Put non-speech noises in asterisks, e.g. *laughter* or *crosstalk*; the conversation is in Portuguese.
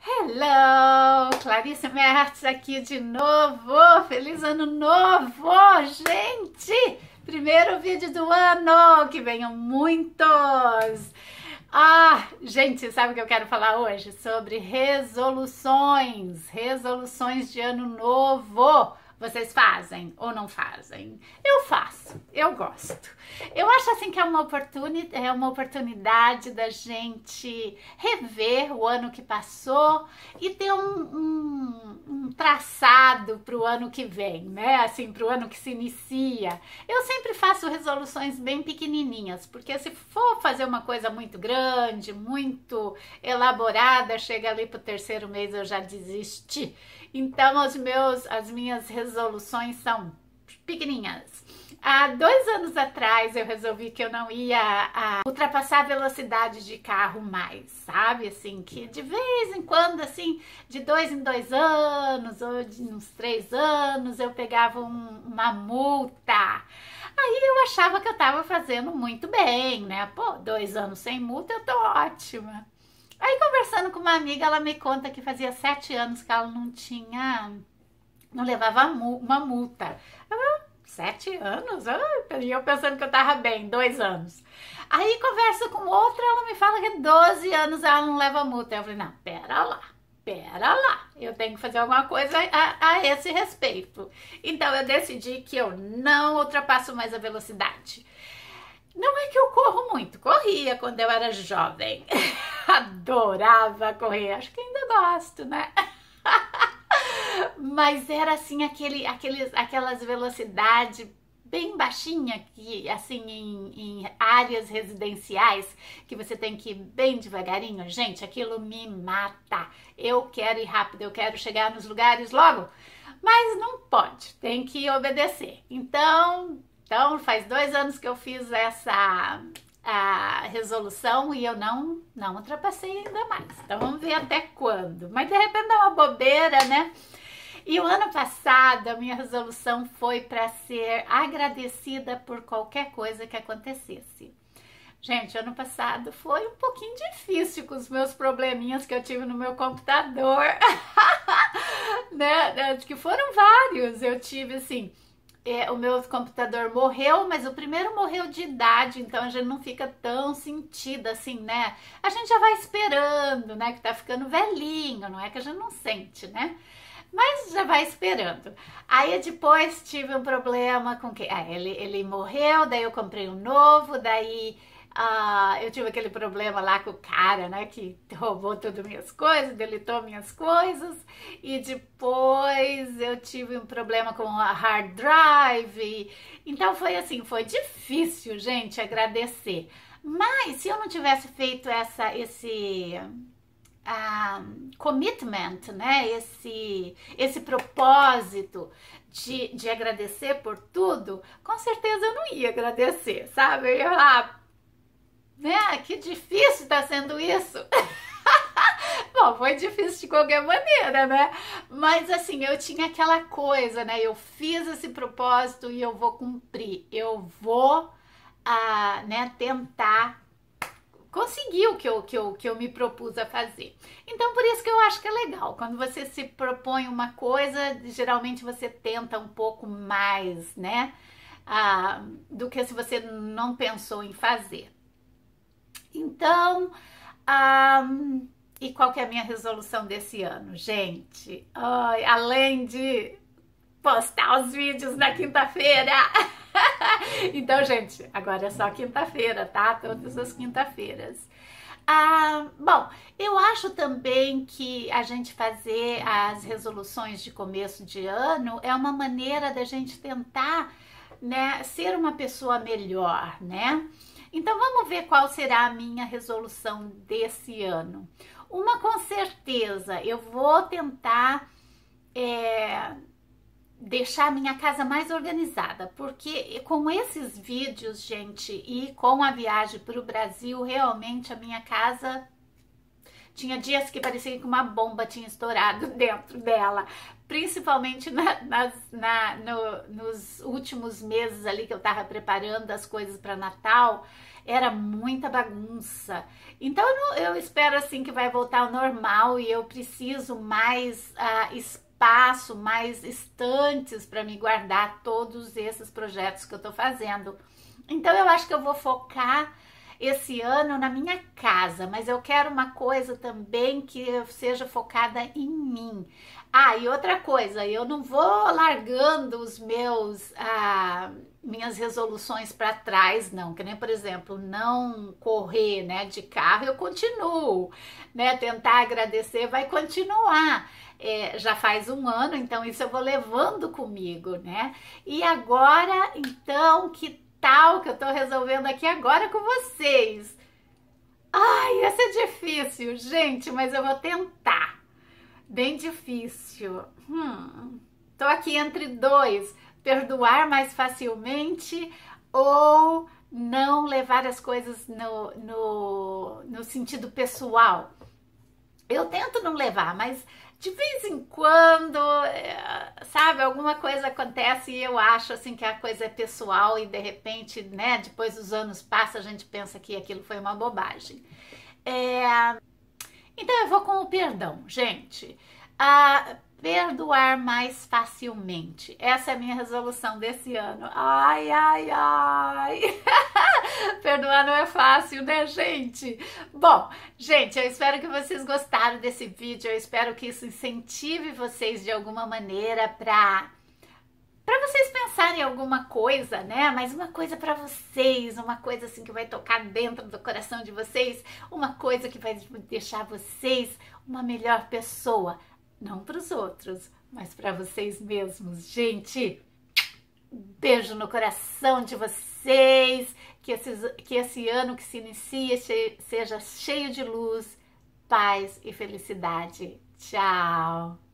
Hello! Clarice Mertz aqui de novo! Feliz ano novo, gente! Primeiro vídeo do ano! Que venham muitos! Ah, gente, sabe o que eu quero falar hoje? Sobre resoluções, resoluções de ano novo. Vocês fazem ou não fazem? Eu faço, eu gosto. Eu acho assim que é uma, oportunidade é uma oportunidade da gente rever o ano que passou e ter um, um, um traçado para o ano que vem, né? Assim, para o ano que se inicia. Eu sempre faço resoluções bem pequenininhas, porque se for fazer uma coisa muito grande, muito elaborada, chega ali para o terceiro mês eu já desisti. Então, os meus, as minhas resoluções são pequenininhas. Há dois anos atrás eu resolvi que eu não ia a, ah, ultrapassar a velocidade de carro mais, sabe? Assim, que de vez em quando, assim, de dois em dois anos ou de uns três anos, eu pegava um, uma multa. Aí eu achava que eu tava fazendo muito bem, né? Pô, dois anos sem multa eu tô ótima. Aí conversando com uma amiga, ela me conta que fazia sete anos que ela não tinha, não levava uma multa. Eu, ah, sete anos? Ah, e eu pensando que eu tava bem, dois anos. Aí conversa com outra, ela me fala que 12 anos ela não leva multa. Eu falei, não, pera lá pera lá, eu tenho que fazer alguma coisa a, a, esse respeito. Então eu decidi que eu não ultrapasso mais a velocidade. Não é que eu corro muito, corria quando eu era jovem. *laughs* *laughs* adorava correr, acho que ainda gosto, né? *laughs* Mas era assim aquele, aqueles, aquelas velocidade bem baixinha que assim em, em, áreas residenciais que você tem que ir bem devagarinho, gente, aquilo me mata. Eu quero ir rápido, eu quero chegar nos lugares logo, mas não pode, tem que obedecer. Então, então faz dois anos que eu fiz essa a resolução e eu não, não ultrapassei ainda mais. Então vamos ver até quando. Mas de repente é uma bobeira, né? E o ano passado a minha resolução foi para ser agradecida por qualquer coisa que acontecesse. Gente, ano passado foi um pouquinho difícil com os meus probleminhas que eu tive no meu computador, *laughs* né? Que foram vários. Eu tive assim, é, o meu computador morreu, mas o primeiro morreu de idade, então a gente não fica tão sentida assim, né? A gente já vai esperando, né? Que tá ficando velhinho, não é que a gente não sente, né? mas já vai esperando. Aí depois tive um problema com que ah, ele, ele morreu, daí eu comprei um novo, daí ah, eu tive aquele problema lá com o cara, né, que roubou todas minhas coisas, deletou minhas coisas, e depois eu tive um problema com a hard drive. Então foi assim, foi difícil, gente, agradecer. Mas se eu não tivesse feito essa, esse um, ah, commitment, né? Esse, esse propósito de, de agradecer por tudo, com certeza eu não ia agradecer, sabe? Eu ia falar, né? Ah, que difícil está sendo isso. *laughs* Bom, foi difícil de qualquer maneira, né? Mas assim, eu tinha aquela coisa, né? Eu fiz esse propósito e eu vou cumprir. Eu vou ah, né, tentar conseguir o que eu, que, eu, que eu me propus a fazer. Então, por isso que eu acho que é legal. Quando você se propõe uma coisa, geralmente você tenta um pouco mais, né? Ah, do que se você não pensou em fazer. Então, um, ah, e qual que é a minha resolução desse ano, gente? Ai, além de postar os vídeos na quinta-feira. *laughs* então, gente, agora é só quinta-feira, tá? Todas as quinta-feiras. Ah, bom, eu acho também que a gente fazer as resoluções de começo de ano é uma maneira da gente tentar, né, ser uma pessoa melhor, né? Então vamos ver qual será a minha resolução desse ano. Uma com certeza, eu vou tentar é, deixar minha casa mais organizada, porque com esses vídeos, gente, e com a viagem para o Brasil, realmente a minha casa tinha dias que parecia que uma bomba tinha estourado *laughs* dentro dela, principalmente na, nas, na, no, nos últimos meses ali que eu estava preparando as coisas para Natal, era muita bagunça. Então eu, eu, espero assim que vai voltar ao normal e eu preciso mais uh, espaço, mais estantes para me guardar todos esses projetos que eu estou fazendo. Então eu acho que eu vou focar esse ano na minha casa, mas eu quero uma coisa também que seja focada em mim. Ah, e outra coisa, eu não vou largando os meus ah, minhas resoluções para trás, não. Que nem, por exemplo, não correr, né, de carro, eu continuo, né? Tentar agradecer vai continuar. É, já faz um ano, então isso eu vou levando comigo, né? E agora, então, que tal que eu tô resolvendo aqui agora com vocês. Ai, essa é difícil, gente, mas eu vou tentar. Bem difícil. Hum, tô aqui entre dois: perdoar mais facilmente ou não levar as coisas no, no, no sentido pessoal. Eu tento não levar, mas de vez em quando, é, sabe, alguma coisa acontece e eu acho assim que a coisa é pessoal e de repente, né, depois dos anos passa, a gente pensa que aquilo foi uma bobagem. É... Então eu vou com o perdão, gente. A ah, perdoar mais facilmente. Essa é a minha resolução desse ano. Ai, ai, ai. *laughs* Perdoar não é fácil, né, gente? Bom, gente, eu espero que vocês gostaram desse vídeo. Eu espero que isso incentive vocês de alguma maneira para para vocês pensarem alguma coisa, né? Mas uma coisa para vocês, uma coisa assim que vai tocar dentro do coração de vocês, uma coisa que vai deixar vocês uma melhor pessoa, não para os outros, mas para vocês mesmos. Gente, beijo no coração de vocês vocês, que, esses, que esse ano que se inicia cheio, seja cheio de luz, paz e felicidade. Tchau!